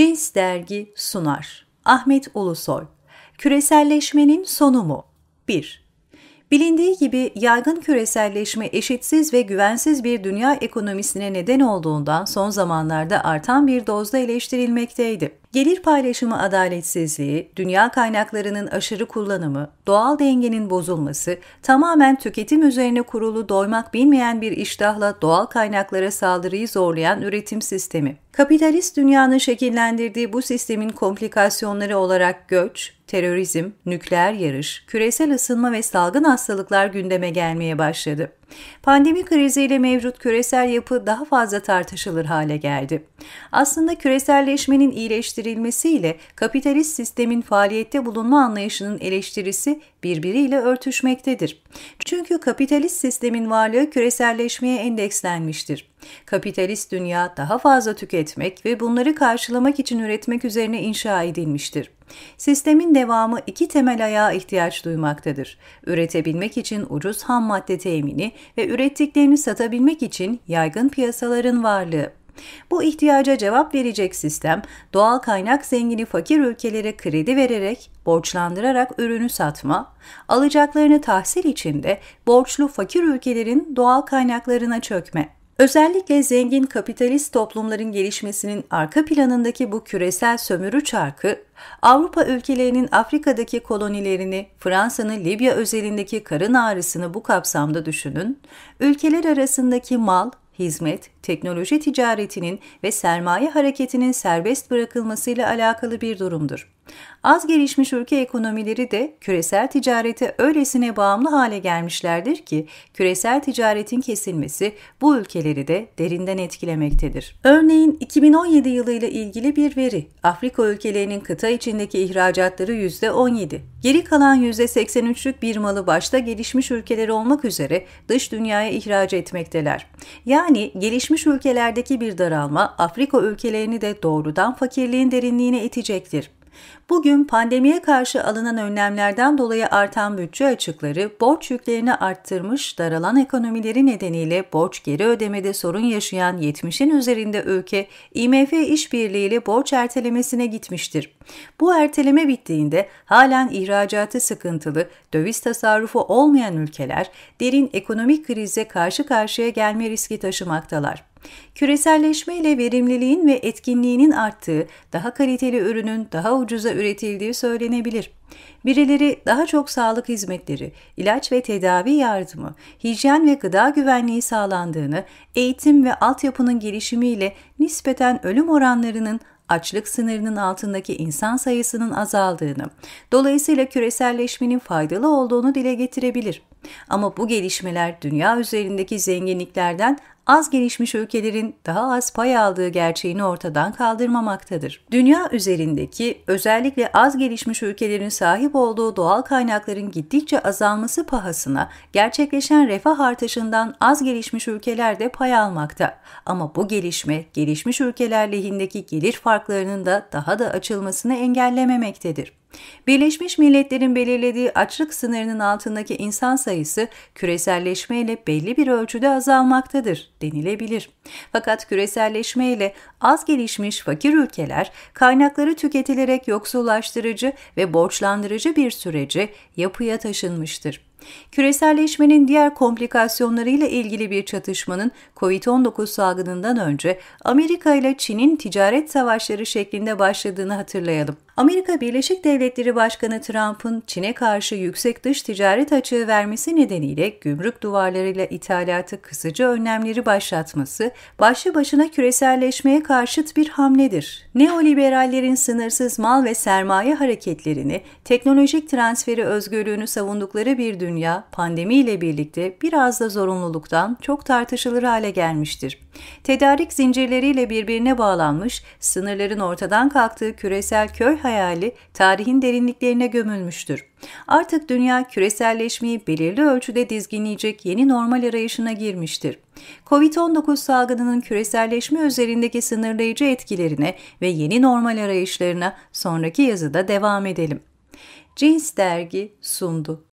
Cins Dergi sunar. Ahmet Ulusoy. Küreselleşmenin sonu mu? 1. Bilindiği gibi yaygın küreselleşme eşitsiz ve güvensiz bir dünya ekonomisine neden olduğundan son zamanlarda artan bir dozda eleştirilmekteydi. Gelir paylaşımı adaletsizliği, dünya kaynaklarının aşırı kullanımı, doğal dengenin bozulması, tamamen tüketim üzerine kurulu doymak bilmeyen bir iştahla doğal kaynaklara saldırıyı zorlayan üretim sistemi. Kapitalist dünyanın şekillendirdiği bu sistemin komplikasyonları olarak göç, terörizm, nükleer yarış, küresel ısınma ve salgın hastalıklar gündeme gelmeye başladı. Pandemi kriziyle mevcut küresel yapı daha fazla tartışılır hale geldi. Aslında küreselleşmenin iyileştirilmesiyle kapitalist sistemin faaliyette bulunma anlayışının eleştirisi birbiriyle örtüşmektedir. Çünkü kapitalist sistemin varlığı küreselleşmeye endekslenmiştir. Kapitalist dünya daha fazla tüketmek ve bunları karşılamak için üretmek üzerine inşa edilmiştir. Sistemin devamı iki temel ayağa ihtiyaç duymaktadır. Üretebilmek için ucuz ham madde temini ve ürettiklerini satabilmek için yaygın piyasaların varlığı. Bu ihtiyaca cevap verecek sistem, doğal kaynak zengini fakir ülkelere kredi vererek, borçlandırarak ürünü satma, alacaklarını tahsil içinde borçlu fakir ülkelerin doğal kaynaklarına çökme. Özellikle zengin kapitalist toplumların gelişmesinin arka planındaki bu küresel sömürü çarkı, Avrupa ülkelerinin Afrika'daki kolonilerini, Fransa'nın Libya özelindeki karın ağrısını bu kapsamda düşünün, ülkeler arasındaki mal, hizmet, teknoloji ticaretinin ve sermaye hareketinin serbest bırakılmasıyla alakalı bir durumdur. Az gelişmiş ülke ekonomileri de küresel ticarete öylesine bağımlı hale gelmişlerdir ki küresel ticaretin kesilmesi bu ülkeleri de derinden etkilemektedir. Örneğin 2017 yılıyla ilgili bir veri Afrika ülkelerinin kıta içindeki ihracatları %17, geri kalan %83'lük bir malı başta gelişmiş ülkeleri olmak üzere dış dünyaya ihraç etmekteler. Yani gelişmiş gelişmiş ülkelerdeki bir daralma Afrika ülkelerini de doğrudan fakirliğin derinliğine itecektir. Bugün pandemiye karşı alınan önlemlerden dolayı artan bütçe açıkları borç yüklerini arttırmış daralan ekonomileri nedeniyle borç geri ödemede sorun yaşayan 70'in üzerinde ülke IMF işbirliğiyle borç ertelemesine gitmiştir. Bu erteleme bittiğinde halen ihracatı sıkıntılı, döviz tasarrufu olmayan ülkeler derin ekonomik krize karşı karşıya gelme riski taşımaktalar. Küreselleşme ile verimliliğin ve etkinliğinin arttığı, daha kaliteli ürünün daha ucuza üretildiği söylenebilir. Birileri daha çok sağlık hizmetleri, ilaç ve tedavi yardımı, hijyen ve gıda güvenliği sağlandığını, eğitim ve altyapının gelişimiyle nispeten ölüm oranlarının açlık sınırının altındaki insan sayısının azaldığını, dolayısıyla küreselleşmenin faydalı olduğunu dile getirebilir. Ama bu gelişmeler dünya üzerindeki zenginliklerden az gelişmiş ülkelerin daha az pay aldığı gerçeğini ortadan kaldırmamaktadır. Dünya üzerindeki özellikle az gelişmiş ülkelerin sahip olduğu doğal kaynakların gittikçe azalması pahasına gerçekleşen refah artışından az gelişmiş ülkeler de pay almakta. Ama bu gelişme gelişmiş ülkeler lehindeki gelir farklarının da daha da açılmasını engellememektedir. Birleşmiş Milletler'in belirlediği açlık sınırının altındaki insan sayısı küreselleşmeyle belli bir ölçüde azalmaktadır denilebilir. Fakat küreselleşmeyle az gelişmiş fakir ülkeler kaynakları tüketilerek yoksullaştırıcı ve borçlandırıcı bir süreci yapıya taşınmıştır. Küreselleşmenin diğer komplikasyonlarıyla ilgili bir çatışmanın COVID-19 salgınından önce Amerika ile Çin'in ticaret savaşları şeklinde başladığını hatırlayalım. Amerika Birleşik Devletleri Başkanı Trump'ın Çin'e karşı yüksek dış ticaret açığı vermesi nedeniyle gümrük duvarlarıyla ithalatı kısıcı önlemleri başlatması, başlı başına küreselleşmeye karşıt bir hamledir. Neoliberallerin sınırsız mal ve sermaye hareketlerini, teknolojik transferi özgürlüğünü savundukları bir dünya, pandemiyle birlikte biraz da zorunluluktan çok tartışılır hale gelmiştir. Tedarik zincirleriyle birbirine bağlanmış, sınırların ortadan kalktığı küresel köy hayali tarihin derinliklerine gömülmüştür. Artık dünya küreselleşmeyi belirli ölçüde dizginleyecek yeni normal arayışına girmiştir. Covid-19 salgınının küreselleşme üzerindeki sınırlayıcı etkilerine ve yeni normal arayışlarına sonraki yazıda devam edelim. Cins dergi sundu.